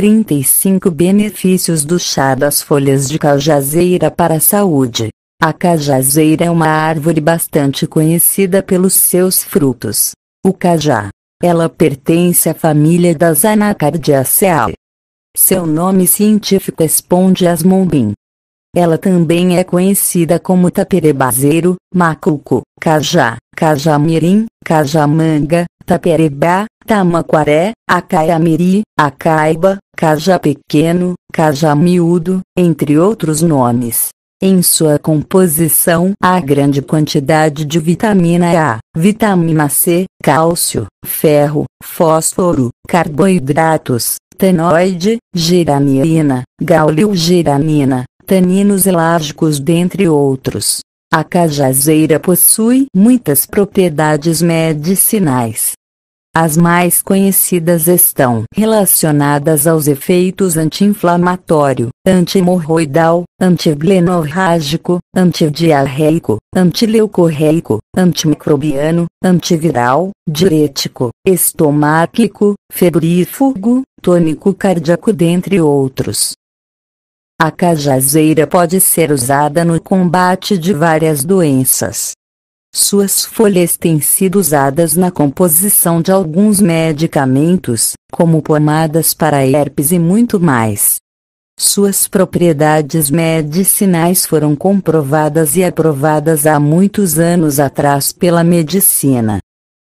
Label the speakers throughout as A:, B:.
A: 35 Benefícios do chá das folhas de cajazeira para a saúde. A cajazeira é uma árvore bastante conhecida pelos seus frutos. O cajá. Ela pertence à família das Anacardiaceae. Seu nome científico é às Ela também é conhecida como taperebazeiro, macuco, cajá, cajamirim, cajamanga, Tapereba, Tamaquaré, Acaiamiri, Acaiba, caja Pequeno, Caja Miúdo, entre outros nomes. Em sua composição há grande quantidade de vitamina A, vitamina C, cálcio, ferro, fósforo, carboidratos, tenoide, geranina, gaulio-geranina, taninos elágicos dentre outros. A cajazeira possui muitas propriedades medicinais. As mais conhecidas estão relacionadas aos efeitos anti-inflamatório, anti-hemorroidal, antiblenorágico, antidiarreico, antileucorreico, antimicrobiano, antiviral, diurético, estomáquico, febrífugo, tônico cardíaco dentre outros. A cajazeira pode ser usada no combate de várias doenças, suas folhas têm sido usadas na composição de alguns medicamentos, como pomadas para herpes e muito mais. Suas propriedades medicinais foram comprovadas e aprovadas há muitos anos atrás pela medicina.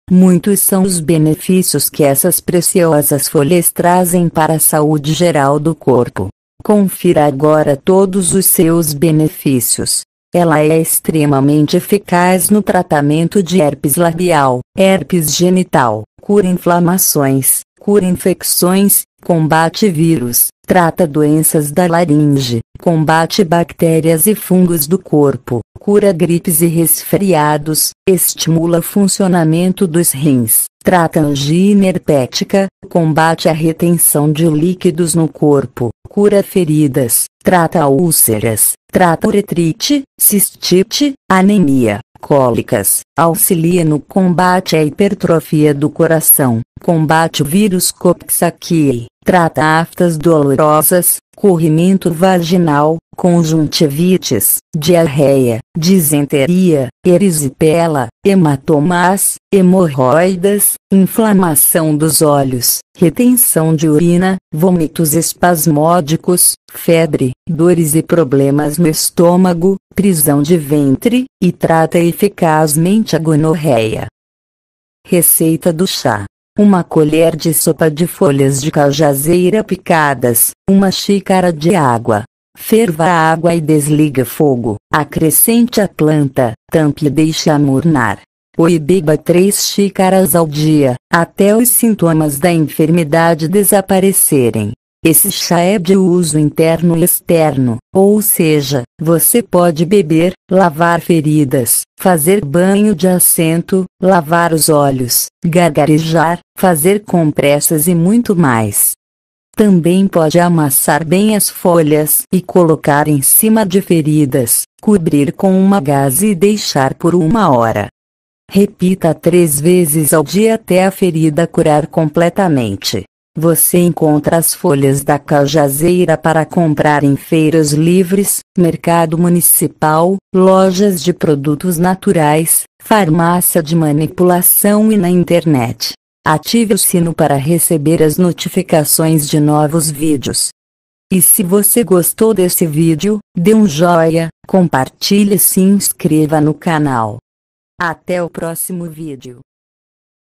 A: Muitos são os benefícios que essas preciosas folhas trazem para a saúde geral do corpo. Confira agora todos os seus benefícios. Ela é extremamente eficaz no tratamento de herpes labial, herpes genital, cura inflamações, cura infecções, combate vírus, trata doenças da laringe, combate bactérias e fungos do corpo, cura gripes e resfriados, estimula funcionamento dos rins, trata angina herpética, combate a retenção de líquidos no corpo, cura feridas, trata úlceras, trata uretrite, cistite, anemia, cólicas, auxilia no combate à hipertrofia do coração, combate o vírus Coxsackie, trata aftas dolorosas, corrimento vaginal, conjuntivites, diarreia, disenteria, erisipela, hematomas, hemorroidas, inflamação dos olhos, retenção de urina, vômitos espasmódicos, febre, dores e problemas no estômago, prisão de ventre, e trata eficazmente a gonorreia. Receita do chá. Uma colher de sopa de folhas de cajazeira picadas, uma xícara de água. Ferva a água e desliga fogo. Acrescente a planta, tampe e deixe amornar. Ou beba três xícaras ao dia, até os sintomas da enfermidade desaparecerem. Esse chá é de uso interno e externo, ou seja, você pode beber, lavar feridas, fazer banho de assento, lavar os olhos, gargarejar, fazer compressas e muito mais. Também pode amassar bem as folhas e colocar em cima de feridas, cobrir com uma gaze e deixar por uma hora. Repita três vezes ao dia até a ferida curar completamente. Você encontra as folhas da cajazeira para comprar em feiras livres, mercado municipal, lojas de produtos naturais, farmácia de manipulação e na internet. Ative o sino para receber as notificações de novos vídeos. E se você gostou desse vídeo, dê um joia, compartilhe e se inscreva no canal. Até o próximo vídeo.